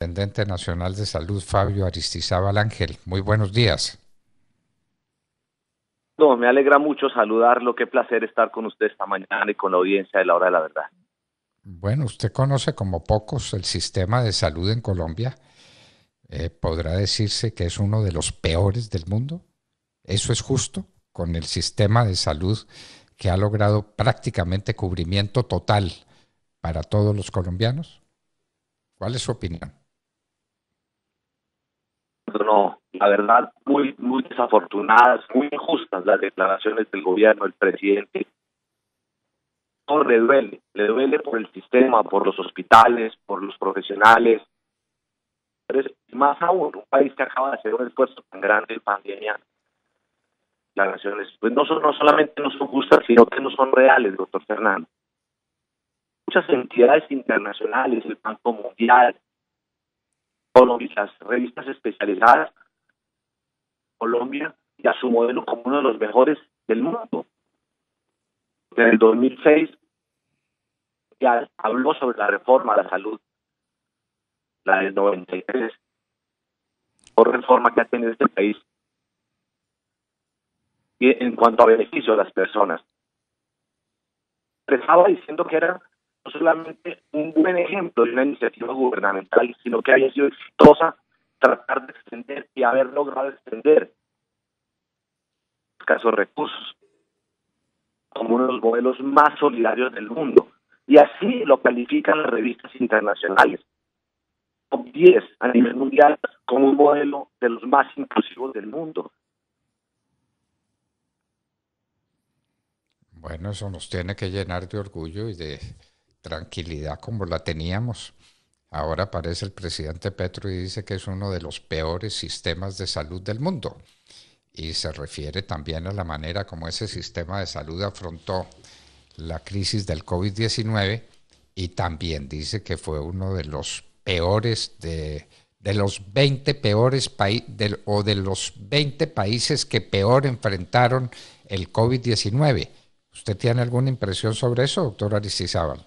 Intendente Nacional de Salud, Fabio Aristizábal Ángel. Muy buenos días. No, me alegra mucho saludarlo. Qué placer estar con usted esta mañana y con la audiencia de la hora de la verdad. Bueno, usted conoce como pocos el sistema de salud en Colombia. Eh, ¿Podrá decirse que es uno de los peores del mundo? ¿Eso es justo con el sistema de salud que ha logrado prácticamente cubrimiento total para todos los colombianos? ¿Cuál es su opinión? no. La verdad, muy, muy desafortunadas, muy injustas las declaraciones del gobierno, del presidente. No le duele, le duele por el sistema, por los hospitales, por los profesionales. Pero es más aún, un país que acaba de hacer un esfuerzo tan grande en pandemia, las pues no, no solamente no son justas, sino que no son reales, doctor Fernando. Muchas entidades internacionales, el Banco Mundial, con las revistas especializadas Colombia y a su modelo como uno de los mejores del mundo. En el 2006 ya habló sobre la reforma a la salud, la del 93, por reforma que ha tenido este país y en cuanto a beneficio a las personas. Empezaba diciendo que era solamente un buen ejemplo de una iniciativa gubernamental, sino que haya sido exitosa tratar de extender y haber logrado extender escasos recursos como uno de los modelos más solidarios del mundo. Y así lo califican las revistas internacionales. Top 10 a nivel mundial como un modelo de los más inclusivos del mundo. Bueno, eso nos tiene que llenar de orgullo y de tranquilidad como la teníamos. Ahora aparece el presidente Petro y dice que es uno de los peores sistemas de salud del mundo. Y se refiere también a la manera como ese sistema de salud afrontó la crisis del COVID-19 y también dice que fue uno de los peores de, de los 20 peores países o de los 20 países que peor enfrentaron el COVID-19. ¿Usted tiene alguna impresión sobre eso, doctor Aristizábal?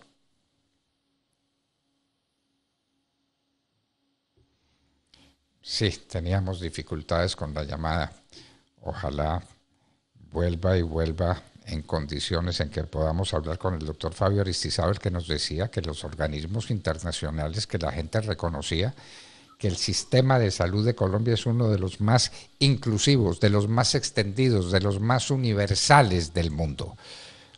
Sí, teníamos dificultades con la llamada. Ojalá vuelva y vuelva en condiciones en que podamos hablar con el doctor Fabio Aristizábal, que nos decía que los organismos internacionales que la gente reconocía, que el sistema de salud de Colombia es uno de los más inclusivos, de los más extendidos, de los más universales del mundo.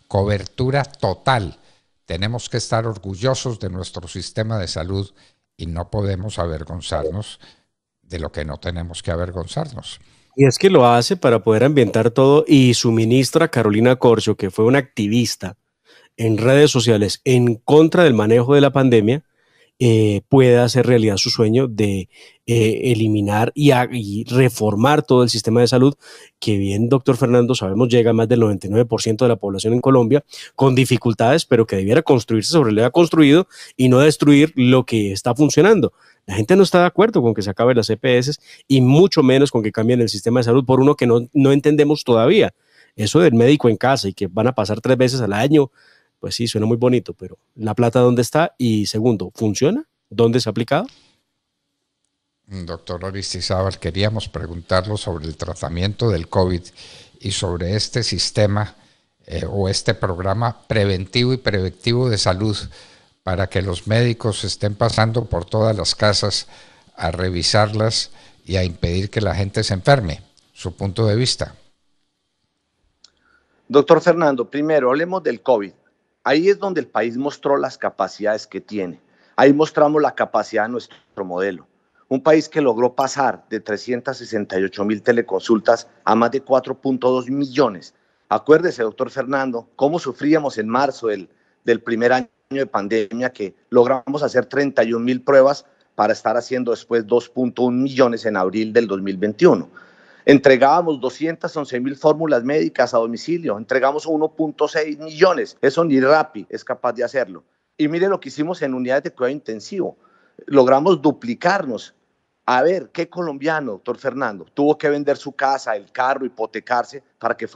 Cobertura total. Tenemos que estar orgullosos de nuestro sistema de salud y no podemos avergonzarnos de lo que no tenemos que avergonzarnos. Y es que lo hace para poder ambientar todo y su ministra Carolina Corcio, que fue una activista en redes sociales en contra del manejo de la pandemia, eh, pueda hacer realidad su sueño de eh, eliminar y, reformar todo el sistema de salud, que bien, doctor Fernando, sabemos llega a más del 99% de la población en Colombia, con dificultades, pero que debiera construirse sobre lo que ha construido y no destruir lo que está funcionando. La gente no está de acuerdo con que se acaben las EPS y mucho menos con que cambien el sistema de salud por uno que no, entendemos todavía. Eso del médico en casa y que van a pasar tres veces al año, pues sí, suena muy bonito, pero ¿la plata dónde está? Y segundo, ¿funciona? ¿Dónde se ha aplicado? Doctor Oristizábal, queríamos preguntarlo sobre el tratamiento del COVID y sobre este sistema eh, o este programa preventivo y preventivo de salud para que los médicos estén pasando por todas las casas a revisarlas y a impedir que la gente se enferme. Su punto de vista. Doctor Fernando, primero hablemos del COVID. Ahí es donde el país mostró las capacidades que tiene. Ahí mostramos la capacidad de nuestro modelo. Un país que logró pasar de 368 mil teleconsultas a más de 4.2 millones. Acuérdese, doctor Fernando, cómo sufríamos en marzo del, del primer año de pandemia que logramos hacer 31 mil pruebas para estar haciendo después 2.1 millones en abril del 2021. Entregábamos 211 mil fórmulas médicas a domicilio, entregamos 1.6 millones. Eso ni Rappi es capaz de hacerlo. Y mire lo que hicimos en unidades de cuidado intensivo. Logramos duplicarnos. A ver, ¿qué colombiano, doctor Fernando, tuvo que vender su casa, el carro, hipotecarse para, que,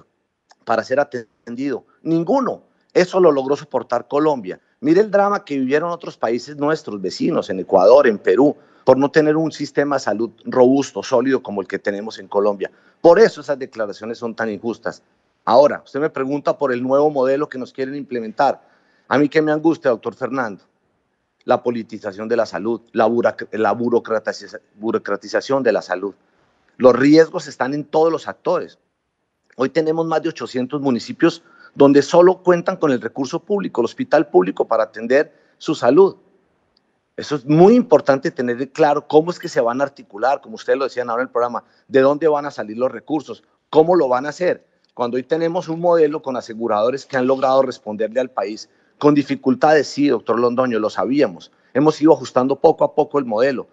para ser atendido? Ninguno. Eso lo logró soportar Colombia. Mire el drama que vivieron otros países nuestros vecinos, en Ecuador, en Perú, por no tener un sistema de salud robusto, sólido como el que tenemos en Colombia. Por eso esas declaraciones son tan injustas. Ahora, usted me pregunta por el nuevo modelo que nos quieren implementar. A mí que me angustia, doctor Fernando, la politización de la salud, la, burocratización de la salud. Los riesgos están en todos los actores. Hoy tenemos más de 800 municipios donde solo cuentan con el recurso público, el hospital público para atender su salud. Eso es muy importante tener claro cómo es que se van a articular, como ustedes lo decían ahora en el programa, de dónde van a salir los recursos, cómo lo van a hacer. Cuando hoy tenemos un modelo con aseguradores que han logrado responderle al país con dificultades, sí, doctor Londoño, lo sabíamos. Hemos ido ajustando poco a poco el modelo.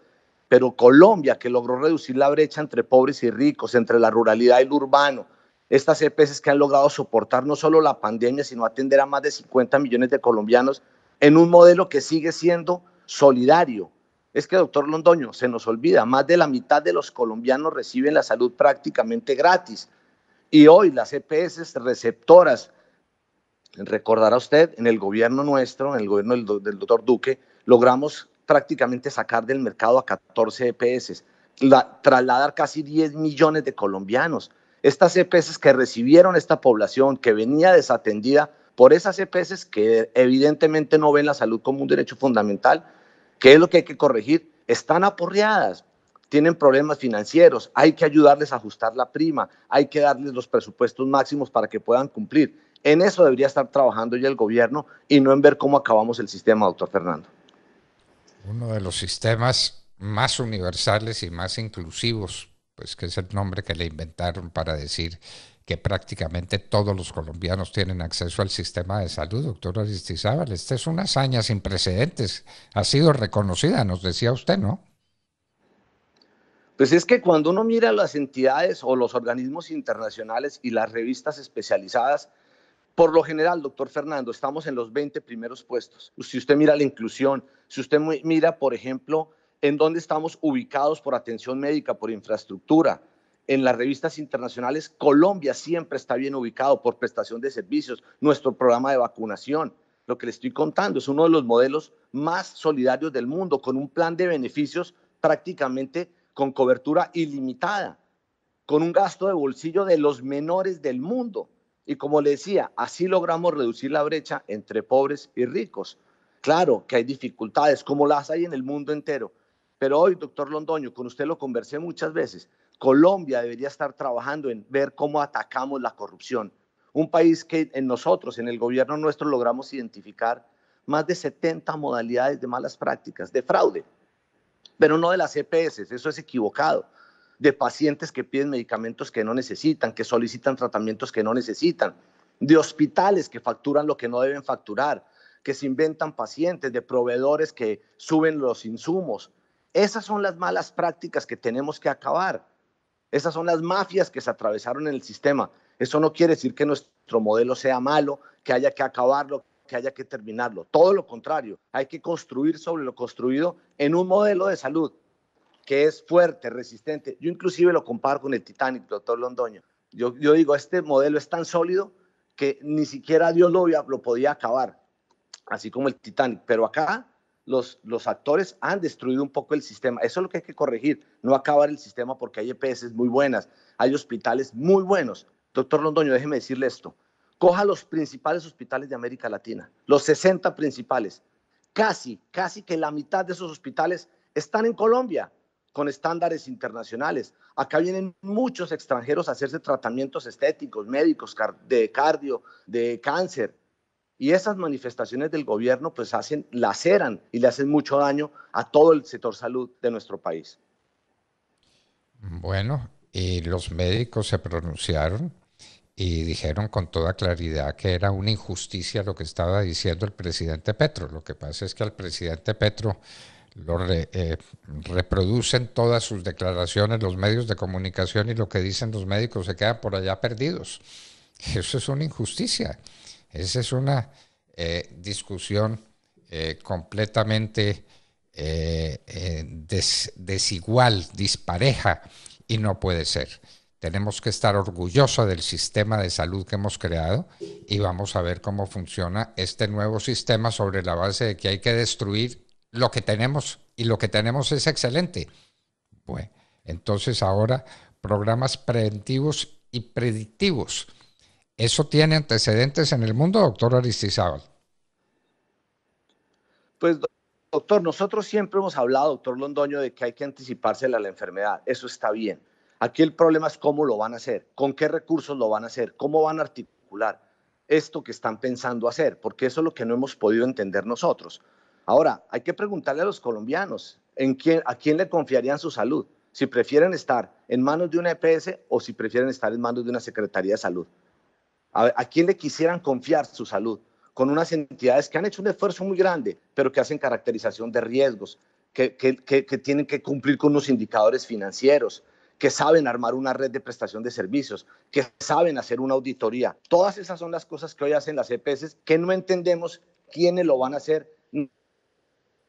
Pero Colombia, que logró reducir la brecha entre pobres y ricos, entre la ruralidad y el urbano, estas EPS que han logrado soportar no solo la pandemia, sino atender a más de 50 millones de colombianos en un modelo que sigue siendo solidario. Es que, doctor Londoño, se nos olvida, más de la mitad de los colombianos reciben la salud prácticamente gratis. Y hoy las EPS receptoras, recordará usted, en el gobierno nuestro, en el gobierno del, doctor Duque, logramos prácticamente sacar del mercado a 14 EPS, trasladar casi 10 millones de colombianos estas EPS que recibieron esta población que venía desatendida por esas EPS que evidentemente no ven la salud como un derecho fundamental, que es lo que hay que corregir, están aporreadas, tienen problemas financieros, hay que ayudarles a ajustar la prima, hay que darles los presupuestos máximos para que puedan cumplir. En eso debería estar trabajando ya el gobierno y no en ver cómo acabamos el sistema, doctor Fernando. Uno de los sistemas más universales y más inclusivos pues que es el nombre que le inventaron para decir que prácticamente todos los colombianos tienen acceso al sistema de salud, doctor Aristizábal. Esta es una hazaña sin precedentes. Ha sido reconocida, nos decía usted, ¿no? Pues es que cuando uno mira las entidades o los organismos internacionales y las revistas especializadas, por lo general, doctor Fernando, estamos en los 20 primeros puestos. Si usted mira la inclusión, si usted mira, por ejemplo, en dónde estamos ubicados por atención médica, por infraestructura. En las revistas internacionales, Colombia siempre está bien ubicado por prestación de servicios, nuestro programa de vacunación. Lo que le estoy contando es uno de los modelos más solidarios del mundo, con un plan de beneficios prácticamente con cobertura ilimitada, con un gasto de bolsillo de los menores del mundo. Y como le decía, así logramos reducir la brecha entre pobres y ricos. Claro que hay dificultades, como las hay en el mundo entero, pero hoy, doctor Londoño, con usted lo conversé muchas veces, Colombia debería estar trabajando en ver cómo atacamos la corrupción. Un país que en nosotros, en el gobierno nuestro, logramos identificar más de 70 modalidades de malas prácticas, de fraude, pero no de las EPS, eso es equivocado, de pacientes que piden medicamentos que no necesitan, que solicitan tratamientos que no necesitan, de hospitales que facturan lo que no deben facturar, que se inventan pacientes, de proveedores que suben los insumos, esas son las malas prácticas que tenemos que acabar. Esas son las mafias que se atravesaron en el sistema. Eso no quiere decir que nuestro modelo sea malo, que haya que acabarlo, que haya que terminarlo. Todo lo contrario, hay que construir sobre lo construido en un modelo de salud que es fuerte, resistente. Yo inclusive lo comparo con el Titanic, doctor Londoño. Yo, digo, este modelo es tan sólido que ni siquiera Dios lo podía acabar, así como el Titanic. Pero acá los, actores han destruido un poco el sistema. Eso es lo que hay que corregir, no acabar el sistema porque hay EPS muy buenas, hay hospitales muy buenos. Doctor Londoño, déjeme decirle esto. Coja los principales hospitales de América Latina, los 60 principales. Casi, casi que la mitad de esos hospitales están en Colombia con estándares internacionales. Acá vienen muchos extranjeros a hacerse tratamientos estéticos, médicos, de cardio, de cáncer. Y esas manifestaciones del gobierno pues hacen, laceran y le hacen mucho daño a todo el sector salud de nuestro país. Bueno, y los médicos se pronunciaron y dijeron con toda claridad que era una injusticia lo que estaba diciendo el presidente Petro. Lo que pasa es que al presidente Petro lo eh, reproducen todas sus declaraciones los medios de comunicación y lo que dicen los médicos se quedan por allá perdidos. Eso es una injusticia. Esa es una eh, discusión eh, completamente eh, desigual, dispareja, y no puede ser. Tenemos que estar orgullosos del sistema de salud que hemos creado y vamos a ver cómo funciona este nuevo sistema sobre la base de que hay que destruir lo que tenemos y lo que tenemos es excelente. Bueno, entonces ahora programas preventivos y predictivos ¿Eso tiene antecedentes en el mundo, doctor Aristizábal? Pues, doctor, nosotros siempre hemos hablado, doctor Londoño, de que hay que anticiparse a la enfermedad. Eso está bien. Aquí el problema es cómo lo van a hacer, con qué recursos lo van a hacer, cómo van a articular esto que están pensando hacer, porque eso es lo que no hemos podido entender nosotros. Ahora, hay que preguntarle a los colombianos en quién, a quién le confiarían su salud, si prefieren estar en manos de una EPS o si prefieren estar en manos de una Secretaría de Salud a, quién le quisieran confiar su salud, con unas entidades que han hecho un esfuerzo muy grande, pero que hacen caracterización de riesgos, que, que tienen que cumplir con unos indicadores financieros, que saben armar una red de prestación de servicios, que saben hacer una auditoría. Todas esas son las cosas que hoy hacen las EPS que no entendemos quiénes lo van a hacer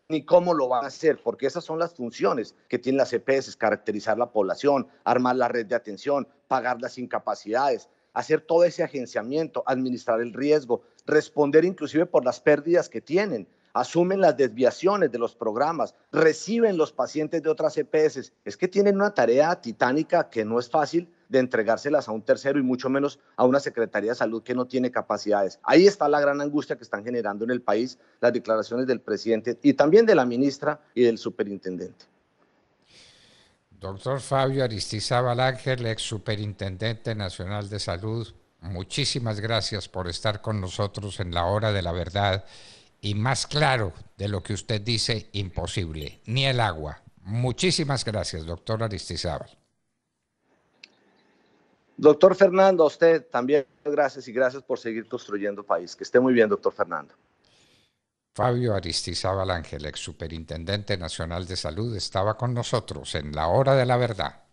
ni cómo lo van a hacer, porque esas son las funciones que tienen las EPS, caracterizar la población, armar la red de atención, pagar las incapacidades, hacer todo ese agenciamiento, administrar el riesgo, responder inclusive por las pérdidas que tienen, asumen las desviaciones de los programas, reciben los pacientes de otras EPS. Es que tienen una tarea titánica que no es fácil de entregárselas a un tercero y mucho menos a una Secretaría de Salud que no tiene capacidades. Ahí está la gran angustia que están generando en el país las declaraciones del presidente y también de la ministra y del superintendente. Doctor Fabio Aristizábal Ángel, ex superintendente nacional de salud, muchísimas gracias por estar con nosotros en la hora de la verdad y más claro de lo que usted dice, imposible, ni el agua. Muchísimas gracias, doctor Aristizábal. Doctor Fernando, a usted también gracias y gracias por seguir construyendo país. Que esté muy bien, doctor Fernando. Fabio Aristizábal Ángel, ex superintendente nacional de salud, estaba con nosotros en la hora de la verdad.